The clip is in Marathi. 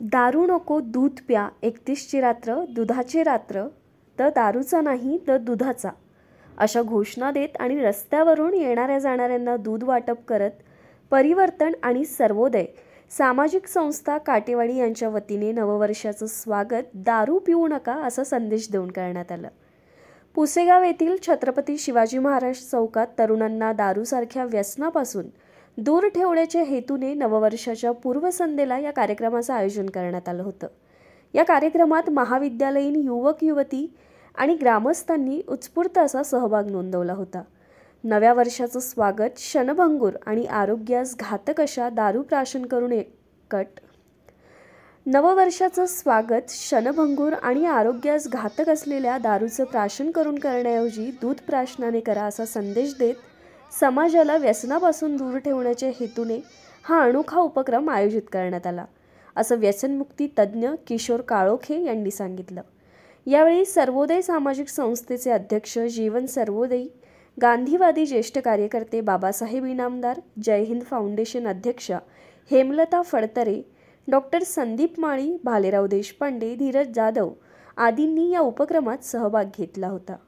दारू नको दूध प्या एकतीसची रात्र दुधाची रात्र तर दारूचा नाही तर दुधाचा अशा घोषणा देत आणि रस्त्यावरून येणाऱ्या जाणाऱ्यांना दूध वाटप करत परिवर्तन आणि सर्वोदय सामाजिक संस्था काटेवाडी यांच्या वतीने नववर्षाचं स्वागत दारू पिऊ नका असा संदेश देऊन करण्यात आलं पुसेगाव येथील छत्रपती शिवाजी महाराज चौकात तरुणांना दारूसारख्या व्यसनापासून दूर ठेवण्याच्या हेतूने नववर्षाच्या पूर्वसंध्येला या कार्यक्रमाचं आयोजन करण्यात आलं होतं या कार्यक्रमात महाविद्यालयीन युवक युवती आणि ग्रामस्थांनी उत्स्फूर्त असा सहभाग नोंदवला होता नव्या वर्षाचं स्वागत क्षणभंगूर आणि आरोग्यास घातक अशा दारू प्राशन करून कट नववर्षाचं स्वागत क्षणभंगूर आणि आरोग्यास घातक असलेल्या दारूचं प्राशन करून करण्याऐवजी दूध प्राशनाने करा असा संदेश देत समाजाला व्यसनापासून दूर ठेवण्याच्या हेतूने हा अनोखा उपक्रम आयोजित करण्यात आला असं व्यसनमुक्ती तज्ज्ञ किशोर काळोखे यांनी सांगितलं यावेळी सर्वोदय सामाजिक संस्थेचे अध्यक्ष जीवन सर्वोदयी गांधीवादी ज्येष्ठ कार्यकर्ते बाबासाहेब इनामदार जय हिंद फाउंडेशन अध्यक्ष हेमलता फडतरे डॉक्टर संदीप माळी भालेराव देशपांडे धीरज जाधव आदींनी या उपक्रमात सहभाग घेतला होता